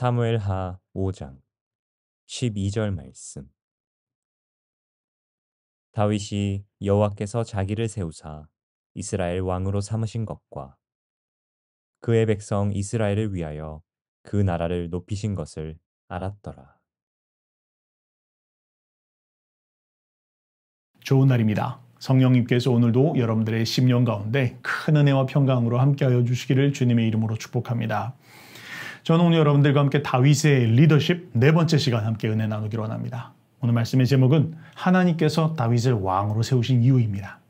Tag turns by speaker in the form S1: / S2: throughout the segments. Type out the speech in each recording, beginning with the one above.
S1: 사무엘하 5장 12절 말씀 다윗이 여호와께서 자기를 세우사 이스라엘 왕으로 삼으신 것과 그의 백성 이스라엘을 위하여 그 나라를 높이신 것을 알았더라. 좋은 날입니다. 성령님께서 오늘도 여러분들의 1 0 가운데 큰 은혜와 평강으로 함께하여 주시기를 주님의 이름으로 축복합니다. 저는 오늘 여러분들과 함께 다윗의 리더십 네 번째 시간 함께 은혜 나누기로 합니다. 오늘 말씀의 제목은 하나님께서 다윗을 왕으로 세우신 이유입니다.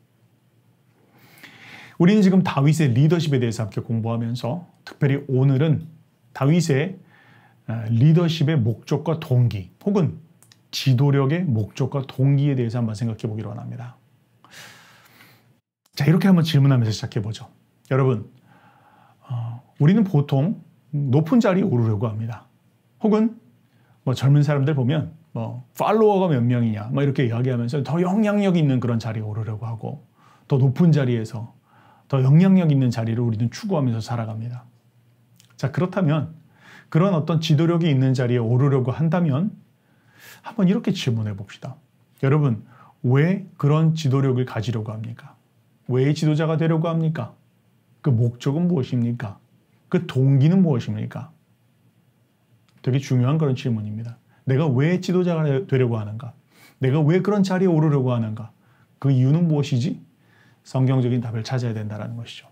S1: 우리는 지금 다윗의 리더십에 대해서 함께 공부하면서 특별히 오늘은 다윗의 어, 리더십의 목적과 동기 혹은 지도력의 목적과 동기에 대해서 한번 생각해 보기로 합니다. 자 이렇게 한번 질문하면서 시작해 보죠. 여러분 어, 우리는 보통 높은 자리에 오르려고 합니다. 혹은 뭐 젊은 사람들 보면 뭐 팔로워가 몇 명이냐 막 뭐 이렇게 이야기하면서 더 영향력 있는 그런 자리에 오르려고 하고 더 높은 자리에서 더 영향력 있는 자리를 우리는 추구하면서 살아갑니다. 자 그렇다면 그런 어떤 지도력이 있는 자리에 오르려고 한다면 한번 이렇게 질문해 봅시다. 여러분 왜 그런 지도력을 가지려고 합니까? 왜 지도자가 되려고 합니까? 그 목적은 무엇입니까? 그 동기는 무엇입니까? 되게 중요한 그런 질문입니다. 내가 왜 지도자가 되려고 하는가? 내가 왜 그런 자리에 오르려고 하는가? 그 이유는 무엇이지? 성경적인 답을 찾아야 된다는 것이죠.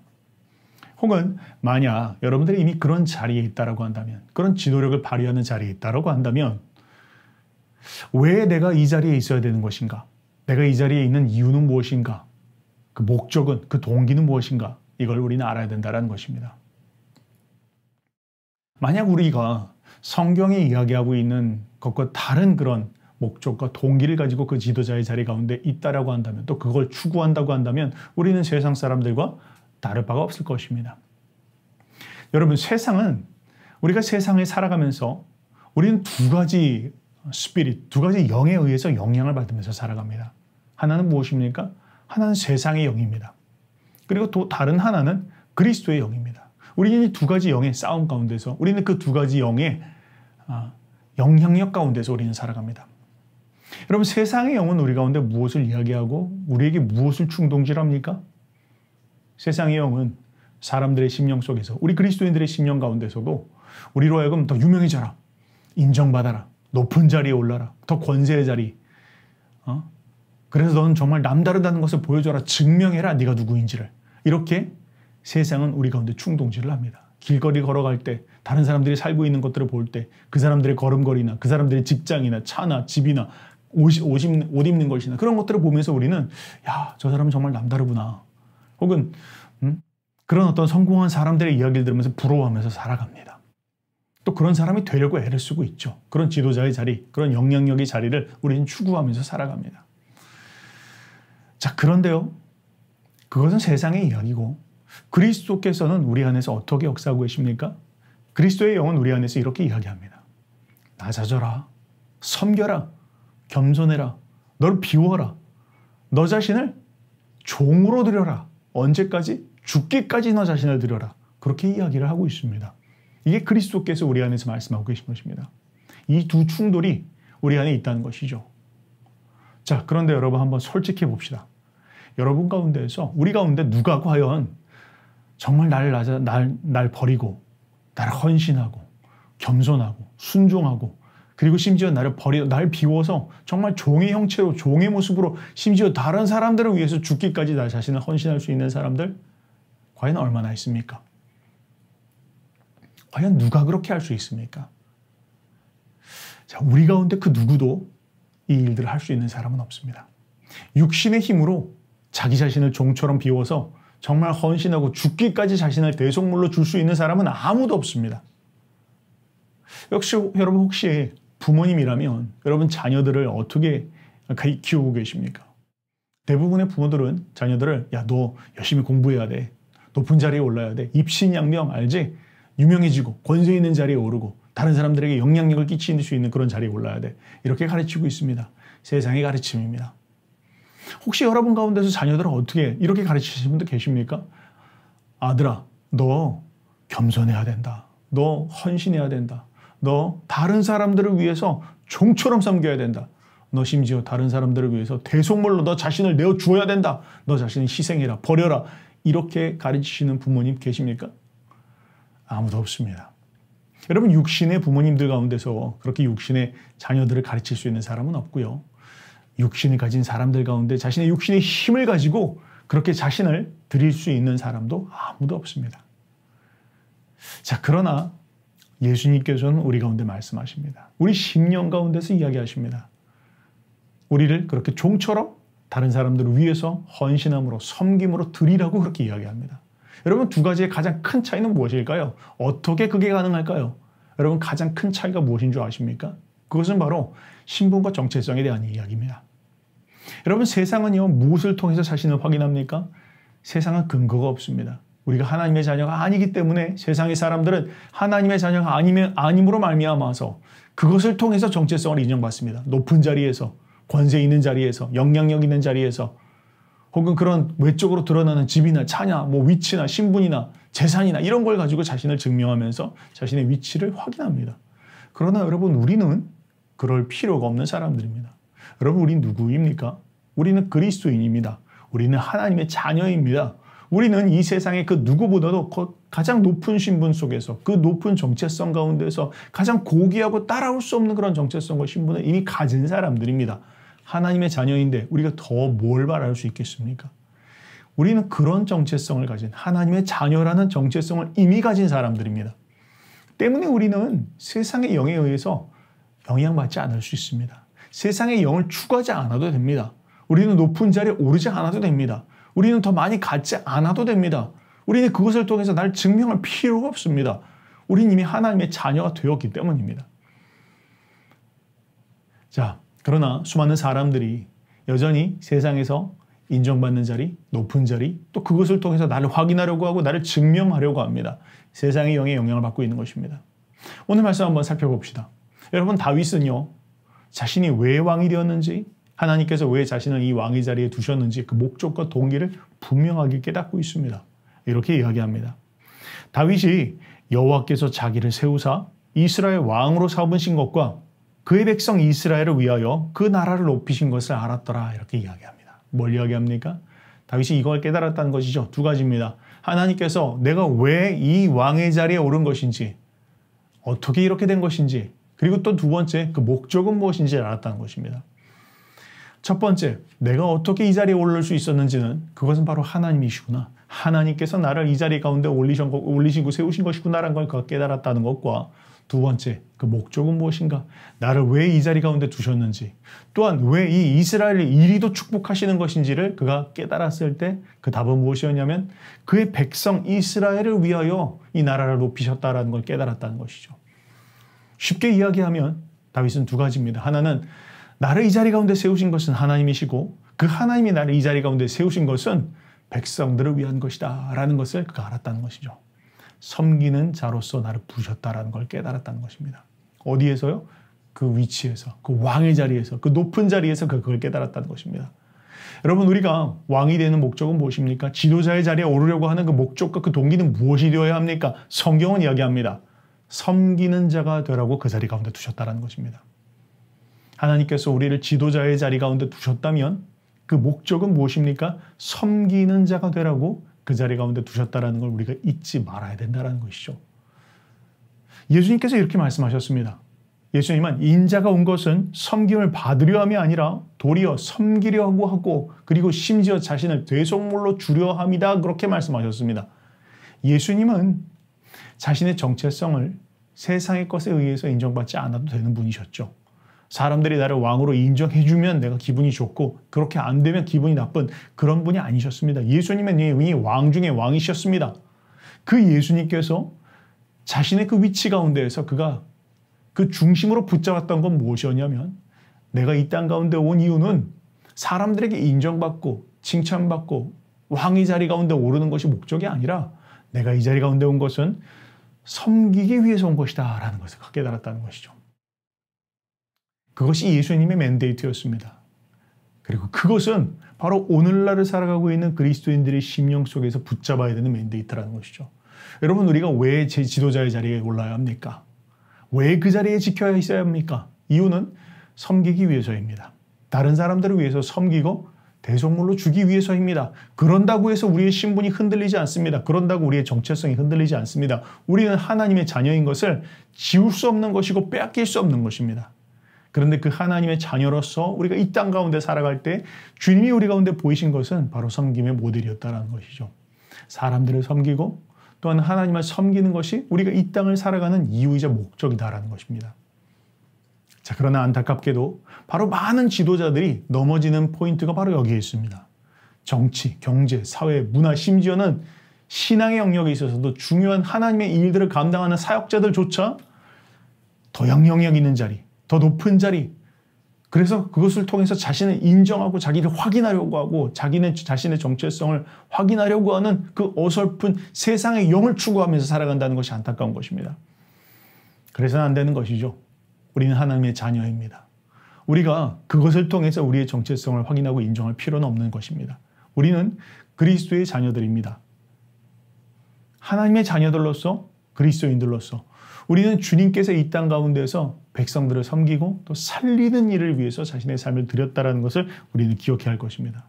S1: 혹은 만약 여러분들이 이미 그런 자리에 있다라고 한다면, 그런 지도력을 발휘하는 자리에 있다라고 한다면, 왜 내가 이 자리에 있어야 되는 것인가? 내가 이 자리에 있는 이유는 무엇인가? 그 목적은, 그 동기는 무엇인가? 이걸 우리는 알아야 된다는 것입니다. 만약 우리가 성경이 이야기하고 있는 것과 다른 그런 목적과 동기를 가지고 그 지도자의 자리 가운데 있다라고 한다면 또 그걸 추구한다고 한다면 우리는 세상 사람들과 다를 바가 없을 것입니다. 여러분 세상은 우리가 세상에 살아가면서 우리는 두 가지 스피릿, 두 가지 영에 의해서 영향을 받으면서 살아갑니다. 하나는 무엇입니까? 하나는 세상의 영입니다. 그리고 또 다른 하나는 그리스도의 영입니다. 우리는 이 두 가지 영의 싸움 가운데서 우리는 그 두 가지 영의 아, 영향력 가운데서 우리는 살아갑니다. 여러분 세상의 영은 우리 가운데 무엇을 이야기하고 우리에게 무엇을 충동질합니까? 세상의 영은 사람들의 심령 속에서 우리 그리스도인들의 심령 가운데서도 우리로 하여금 더 유명해져라, 인정받아라, 높은 자리에 올라라, 더 권세의 자리. 어? 그래서 너는 정말 남다르다는 것을 보여줘라, 증명해라, 네가 누구인지를. 이렇게 세상은 우리 가운데 충동질을 합니다. 길거리 걸어갈 때, 다른 사람들이 살고 있는 것들을 볼 때, 그 사람들의 걸음걸이나, 그 사람들의 직장이나, 차나, 집이나, 옷, 옷, 입는, 옷 입는 것이나, 그런 것들을 보면서 우리는, 야, 저 사람은 정말 남다르구나. 혹은, 음? 그런 어떤 성공한 사람들의 이야기를 들으면서 부러워하면서 살아갑니다. 또 그런 사람이 되려고 애를 쓰고 있죠. 그런 지도자의 자리, 그런 영향력의 자리를 우리는 추구하면서 살아갑니다. 자, 그런데요. 그것은 세상의 이야기고, 그리스도께서는 우리 안에서 어떻게 역사하고 계십니까? 그리스도의 영은 우리 안에서 이렇게 이야기합니다. 낮아져라. 섬겨라. 겸손해라. 널 비워라. 너 자신을 종으로 드려라. 언제까지? 죽기까지 너 자신을 드려라. 그렇게 이야기를 하고 있습니다. 이게 그리스도께서 우리 안에서 말씀하고 계신 것입니다. 이 두 충돌이 우리 안에 있다는 것이죠. 자, 그런데 여러분 한번 솔직해 봅시다. 여러분 가운데에서, 우리 가운데 누가 과연 정말 나 낮아, 날, 날 버리고, 날 헌신하고, 겸손하고, 순종하고, 그리고 심지어 나를 버려, 날 비워서 정말 종의 형체로, 종의 모습으로 심지어 다른 사람들을 위해서 죽기까지 나 자신을 헌신할 수 있는 사람들, 과연 얼마나 있습니까? 과연 누가 그렇게 할 수 있습니까? 자, 우리 가운데 그 누구도 이 일들을 할 수 있는 사람은 없습니다. 육신의 힘으로 자기 자신을 종처럼 비워서 정말 헌신하고 죽기까지 자신을 대속물로 줄 수 있는 사람은 아무도 없습니다. 역시 여러분 혹시 부모님이라면 여러분 자녀들을 어떻게 키우고 계십니까? 대부분의 부모들은 자녀들을 야 너 열심히 공부해야 돼. 높은 자리에 올라야 돼. 입신양명 알지? 유명해지고 권세 있는 자리에 오르고 다른 사람들에게 영향력을 끼칠 수 있는 그런 자리에 올라야 돼. 이렇게 가르치고 있습니다. 세상의 가르침입니다. 혹시 여러분 가운데서 자녀들을 어떻게 이렇게 가르치시는 분들 계십니까? 아들아, 너 겸손해야 된다. 너 헌신해야 된다. 너 다른 사람들을 위해서 종처럼 섬겨야 된다. 너 심지어 다른 사람들을 위해서 대속물로 너 자신을 내어 주어야 된다. 너 자신을 희생해라, 버려라. 이렇게 가르치시는 부모님 계십니까? 아무도 없습니다. 여러분 육신의 부모님들 가운데서 그렇게 육신의 자녀들을 가르칠 수 있는 사람은 없고요. 육신을 가진 사람들 가운데 자신의 육신의 힘을 가지고 그렇게 자신을 드릴 수 있는 사람도 아무도 없습니다. 자, 그러나 예수님께서는 우리 가운데 말씀하십니다. 우리 심령 가운데서 이야기하십니다. 우리를 그렇게 종처럼 다른 사람들을 위해서 헌신함으로 섬김으로 드리라고 그렇게 이야기합니다. 여러분 두 가지의 가장 큰 차이는 무엇일까요? 어떻게 그게 가능할까요? 여러분 가장 큰 차이가 무엇인 줄 아십니까? 그것은 바로 신분과 정체성에 대한 이야기입니다. 여러분 세상은요 무엇을 통해서 자신을 확인합니까? 세상은 근거가 없습니다. 우리가 하나님의 자녀가 아니기 때문에 세상의 사람들은 하나님의 자녀가 아니면 아님으로 말미암아서 그것을 통해서 정체성을 인정받습니다. 높은 자리에서 권세 있는 자리에서 영향력 있는 자리에서 혹은 그런 외적으로 드러나는 집이나 차냐 뭐 위치나 신분이나 재산이나 이런 걸 가지고 자신을 증명하면서 자신의 위치를 확인합니다. 그러나 여러분 우리는 그럴 필요가 없는 사람들입니다. 여러분 우리 누구입니까? 우리는 그리스도인입니다. 우리는 하나님의 자녀입니다. 우리는 이 세상의 그 누구보다도 가장 높은 신분 속에서 그 높은 정체성 가운데서 가장 고귀하고 따라올 수 없는 그런 정체성과 신분을 이미 가진 사람들입니다. 하나님의 자녀인데 우리가 더 뭘 바랄 수 있겠습니까? 우리는 그런 정체성을 가진 하나님의 자녀라는 정체성을 이미 가진 사람들입니다. 때문에 우리는 세상의 영에 의해서 영향받지 않을 수 있습니다. 세상에 영을 추구하지 않아도 됩니다. 우리는 높은 자리에 오르지 않아도 됩니다. 우리는 더 많이 갖지 않아도 됩니다. 우리는 그것을 통해서 날 증명할 필요가 없습니다. 우리는 이미 하나님의 자녀가 되었기 때문입니다. 자, 그러나 수많은 사람들이 여전히 세상에서 인정받는 자리, 높은 자리, 또 그것을 통해서 나를 확인하려고 하고 나를 증명하려고 합니다. 세상의 영에 영향을 받고 있는 것입니다. 오늘 말씀 한번 살펴봅시다. 여러분 다윗은요. 자신이 왜 왕이 되었는지, 하나님께서 왜 자신을 이 왕의 자리에 두셨는지 그 목적과 동기를 분명하게 깨닫고 있습니다. 이렇게 이야기합니다. 다윗이 여호와께서 자기를 세우사 이스라엘 왕으로 삼으신 것과 그의 백성 이스라엘을 위하여 그 나라를 높이신 것을 알았더라 이렇게 이야기합니다. 뭘 이야기합니까? 다윗이 이걸 깨달았다는 것이죠. 두 가지입니다. 하나님께서 내가 왜 이 왕의 자리에 오른 것인지 어떻게 이렇게 된 것인지 그리고 또 두 번째, 그 목적은 무엇인지 알았다는 것입니다. 첫 번째, 내가 어떻게 이 자리에 올릴 수 있었는지는 그것은 바로 하나님이시구나. 하나님께서 나를 이 자리 가운데 올리신, 거, 올리시고 세우신 것이구나라는 걸 깨달았다는 것과 두 번째, 그 목적은 무엇인가? 나를 왜 이 자리 가운데 두셨는지, 또한 왜 이이스라엘 이리도 축복하시는 것인지를 그가 깨달았을 때 그 답은 무엇이었냐면 그의 백성 이스라엘을 위하여 이 나라를 높이셨다라는 걸 깨달았다는 것이죠. 쉽게 이야기하면 다윗은 두 가지입니다. 하나는 나를 이 자리 가운데 세우신 것은 하나님이시고 그 하나님이 나를 이 자리 가운데 세우신 것은 백성들을 위한 것이다 라는 것을 그가 알았다는 것이죠. 섬기는 자로서 나를 부르셨다라는 걸 깨달았다는 것입니다. 어디에서요? 그 위치에서, 그 왕의 자리에서, 그 높은 자리에서 그걸 깨달았다는 것입니다. 여러분 우리가 왕이 되는 목적은 무엇입니까? 지도자의 자리에 오르려고 하는 그 목적과 그 동기는 무엇이 되어야 합니까? 성경은 이야기합니다. 섬기는 자가 되라고 그 자리 가운데 두셨다라는 것입니다. 하나님께서 우리를 지도자의 자리 가운데 두셨다면 그 목적은 무엇입니까? 섬기는 자가 되라고 그 자리 가운데 두셨다라는 걸 우리가 잊지 말아야 된다라는 것이죠. 예수님께서 이렇게 말씀하셨습니다. 예수님은 인자가 온 것은 섬김을 받으려 함이 아니라 도리어 섬기려고 하고 그리고 심지어 자신을 대속물로 주려 함이다 그렇게 말씀하셨습니다. 예수님은 자신의 정체성을 세상의 것에 의해서 인정받지 않아도 되는 분이셨죠. 사람들이 나를 왕으로 인정해주면 내가 기분이 좋고 그렇게 안 되면 기분이 나쁜 그런 분이 아니셨습니다. 예수님은 이왕 중에 왕이셨습니다. 그 예수님께서 자신의 그 위치 가운데에서 그가 그 중심으로 붙잡았던 건 무엇이었냐면 내가 이 땅 가운데 온 이유는 사람들에게 인정받고 칭찬받고 왕의 자리 가운데 오르는 것이 목적이 아니라 내가 이 자리 가운데 온 것은 섬기기 위해서 온 것이다 라는 것을 깨달았다는 것이죠. 그것이 예수님의 맨데이트였습니다. 그리고 그것은 바로 오늘날을 살아가고 있는 그리스도인들의 심령 속에서 붙잡아야 되는 맨데이트라는 것이죠. 여러분 우리가 왜 제 지도자의 자리에 올라야 합니까? 왜 그 자리에 지켜야 있어야 합니까? 이유는 섬기기 위해서입니다. 다른 사람들을 위해서 섬기고 대속물로 주기 위해서입니다. 그런다고 해서 우리의 신분이 흔들리지 않습니다. 그런다고 우리의 정체성이 흔들리지 않습니다. 우리는 하나님의 자녀인 것을 지울 수 없는 것이고 빼앗길 수 없는 것입니다. 그런데 그 하나님의 자녀로서 우리가 이 땅 가운데 살아갈 때 주님이 우리 가운데 보이신 것은 바로 섬김의 모델이었다는 것이죠. 사람들을 섬기고 또한 하나님을 섬기는 것이 우리가 이 땅을 살아가는 이유이자 목적이다라는 것입니다. 자, 그러나 안타깝게도 바로 많은 지도자들이 넘어지는 포인트가 바로 여기에 있습니다. 정치, 경제, 사회, 문화, 심지어는 신앙의 영역에 있어서도 중요한 하나님의 일들을 감당하는 사역자들조차 더 영향력 있는 자리, 더 높은 자리, 그래서 그것을 통해서 자신을 인정하고 자기를 확인하려고 하고 자기는 자신의 정체성을 확인하려고 하는 그 어설픈 세상의 영을 추구하면서 살아간다는 것이 안타까운 것입니다. 그래서는 안 되는 것이죠. 우리는 하나님의 자녀입니다. 우리가 그것을 통해서 우리의 정체성을 확인하고 인정할 필요는 없는 것입니다. 우리는 그리스도의 자녀들입니다. 하나님의 자녀들로서 그리스도인들로서 우리는 주님께서 이 땅 가운데서 백성들을 섬기고 또 살리는 일을 위해서 자신의 삶을 드렸다라는 것을 우리는 기억해야 할 것입니다.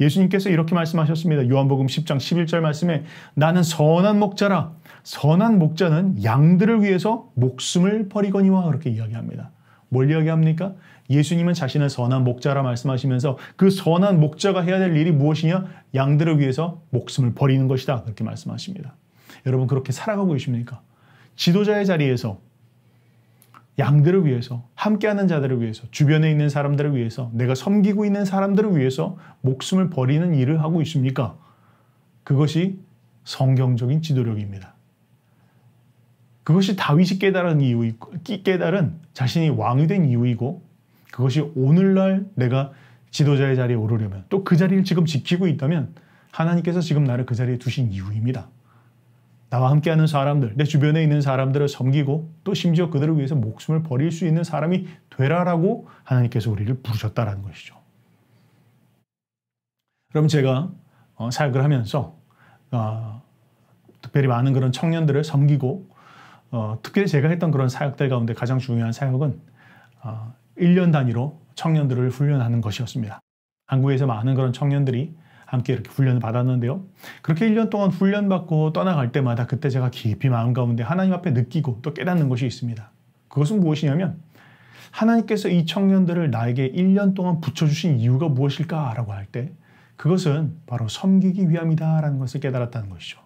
S1: 예수님께서 이렇게 말씀하셨습니다. 요한복음 10장 11절 말씀에 나는 선한 목자라. 선한 목자는 양들을 위해서 목숨을 버리거니와 그렇게 이야기합니다. 뭘 이야기합니까? 예수님은 자신을 선한 목자라 말씀하시면서 그 선한 목자가 해야 될 일이 무엇이냐? 양들을 위해서 목숨을 버리는 것이다. 그렇게 말씀하십니다. 여러분 그렇게 살아가고 계십니까? 지도자의 자리에서 양들을 위해서, 함께하는 자들을 위해서, 주변에 있는 사람들을 위해서, 내가 섬기고 있는 사람들을 위해서 목숨을 버리는 일을 하고 있습니까? 그것이 성경적인 지도력입니다. 그것이 다윗이 깨달은 이유, 깨달은 자신이 왕이 된 이유이고, 그것이 오늘날 내가 지도자의 자리에 오르려면, 또 그 자리를 지금 지키고 있다면, 하나님께서 지금 나를 그 자리에 두신 이유입니다. 나와 함께하는 사람들, 내 주변에 있는 사람들을 섬기고 또 심지어 그들을 위해서 목숨을 버릴 수 있는 사람이 되라라고 하나님께서 우리를 부르셨다라는 것이죠. 그럼 제가 어, 사역을 하면서 어, 특별히 많은 그런 청년들을 섬기고 어, 특별히 제가 했던 그런 사역들 가운데 가장 중요한 사역은 어, 1년 단위로 청년들을 훈련하는 것이었습니다. 한국에서 많은 그런 청년들이 함께 이렇게 훈련을 받았는데요. 그렇게 1년 동안 훈련받고 떠나갈 때마다 그때 제가 깊이 마음 가운데 하나님 앞에 느끼고 또 깨닫는 것이 있습니다. 그것은 무엇이냐면 하나님께서 이 청년들을 나에게 1년 동안 붙여주신 이유가 무엇일까라고 할 때 그것은 바로 섬기기 위함이다라는 것을 깨달았다는 것이죠.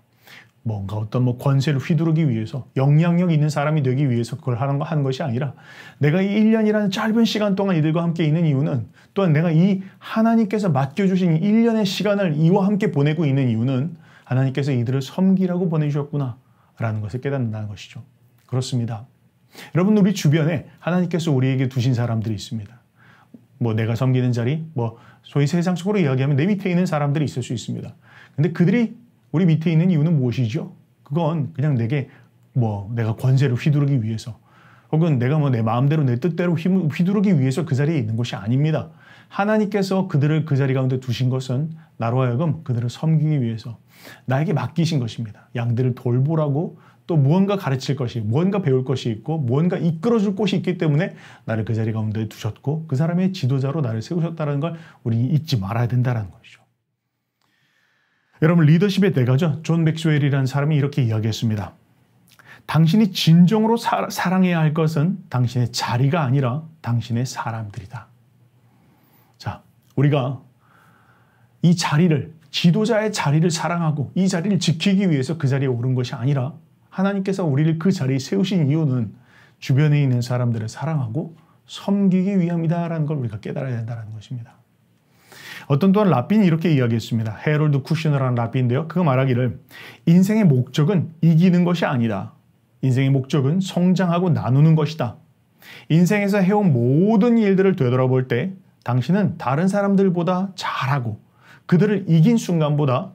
S1: 뭔가 어떤 뭐 권세를 휘두르기 위해서 영향력 있는 사람이 되기 위해서 그걸 하는 거 하는 것이 아니라 내가 이 1년이라는 짧은 시간 동안 이들과 함께 있는 이유는 또한 내가 이 하나님께서 맡겨 주신 1년의 시간을 이와 함께 보내고 있는 이유는 하나님께서 이들을 섬기라고 보내 주셨구나 라는 것을 깨닫는다는 것이죠. 그렇습니다. 여러분 우리 주변에 하나님께서 우리에게 두신 사람들이 있습니다. 뭐 내가 섬기는 자리, 뭐 소위 세상 속으로 이야기하면 내 밑에 있는 사람들이 있을 수 있습니다. 근데 그들이 우리 밑에 있는 이유는 무엇이죠? 그건 그냥 내게 뭐 내가 권세를 휘두르기 위해서 혹은 내가 뭐 내 마음대로 내 뜻대로 휘두르기 위해서 그 자리에 있는 것이 아닙니다. 하나님께서 그들을 그 자리 가운데 두신 것은 나로 하여금 그들을 섬기기 위해서 나에게 맡기신 것입니다. 양들을 돌보라고 또 무언가 가르칠 것이, 무언가 배울 것이 있고, 무언가 이끌어줄 곳이 있기 때문에 나를 그 자리 가운데 두셨고, 그 사람의 지도자로 나를 세우셨다는 걸 우리 잊지 말아야 된다는 것이죠. 여러분 리더십의 대가죠. 존 맥스웰이라는 사람이 이렇게 이야기했습니다. 당신이 진정으로 사, 사랑해야 할 것은 당신의 자리가 아니라 당신의 사람들이다. 자, 우리가 이 자리를 지도자의 자리를 사랑하고 이 자리를 지키기 위해서 그 자리에 오른 것이 아니라 하나님께서 우리를 그 자리에 세우신 이유는 주변에 있는 사람들을 사랑하고 섬기기 위함이다라는 걸 우리가 깨달아야 된다는 것입니다. 어떤 또한 라빈이 이렇게 이야기했습니다. 헤럴드 쿠시너라 라빈인데요. 그가 말하기를 인생의 목적은 이기는 것이 아니다. 인생의 목적은 성장하고 나누는 것이다. 인생에서 해온 모든 일들을 되돌아볼 때 당신은 다른 사람들보다 잘하고 그들을 이긴 순간보다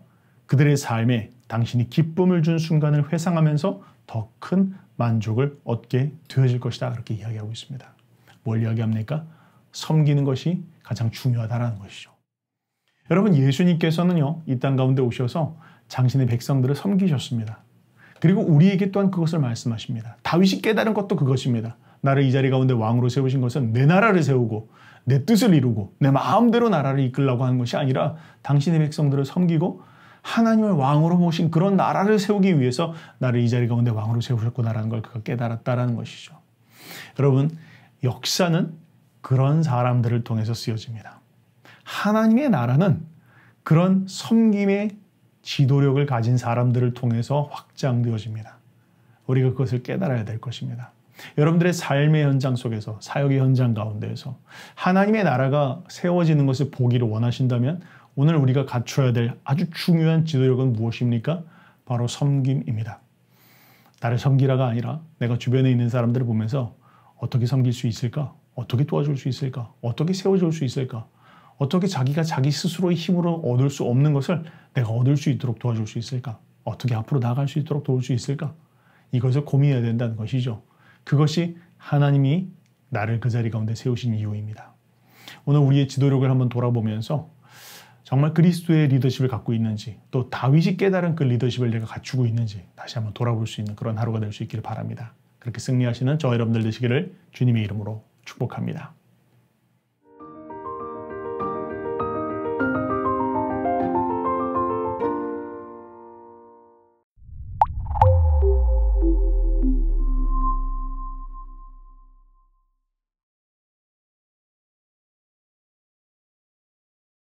S1: 그들의 삶에 당신이 기쁨을 준 순간을 회상하면서 더 큰 만족을 얻게 되어질 것이다. 그렇게 이야기하고 있습니다. 뭘 이야기합니까? 섬기는 것이 가장 중요하다라는 것이죠. 여러분 예수님께서는요 이 땅 가운데 오셔서 당신의 백성들을 섬기셨습니다. 그리고 우리에게 또한 그것을 말씀하십니다. 다윗이 깨달은 것도 그것입니다. 나를 이 자리 가운데 왕으로 세우신 것은 내 나라를 세우고 내 뜻을 이루고 내 마음대로 나라를 이끌라고 하는 것이 아니라 당신의 백성들을 섬기고 하나님을 왕으로 모신 그런 나라를 세우기 위해서 나를 이 자리 가운데 왕으로 세우셨구나라는 걸 그가 깨달았다라는 것이죠. 여러분 역사는 그런 사람들을 통해서 쓰여집니다. 하나님의 나라는 그런 섬김의 지도력을 가진 사람들을 통해서 확장되어집니다. 우리가 그것을 깨달아야 될 것입니다. 여러분들의 삶의 현장 속에서, 사역의 현장 가운데에서 하나님의 나라가 세워지는 것을 보기를 원하신다면 오늘 우리가 갖춰야 될 아주 중요한 지도력은 무엇입니까? 바로 섬김입니다. 나를 섬기라가 아니라 내가 주변에 있는 사람들을 보면서 어떻게 섬길 수 있을까? 어떻게 도와줄 수 있을까? 어떻게 세워줄 수 있을까? 어떻게 자기가 자기 스스로의 힘으로 얻을 수 없는 것을 내가 얻을 수 있도록 도와줄 수 있을까? 어떻게 앞으로 나아갈 수 있도록 도울 수 있을까? 이것을 고민해야 된다는 것이죠. 그것이 하나님이 나를 그 자리 가운데 세우신 이유입니다. 오늘 우리의 지도력을 한번 돌아보면서 정말 그리스도의 리더십을 갖고 있는지 또 다윗이 깨달은 그 리더십을 내가 갖추고 있는지 다시 한번 돌아볼 수 있는 그런 하루가 될 수 있기를 바랍니다. 그렇게 승리하시는 저 여러분들 되시기를 주님의 이름으로 축복합니다.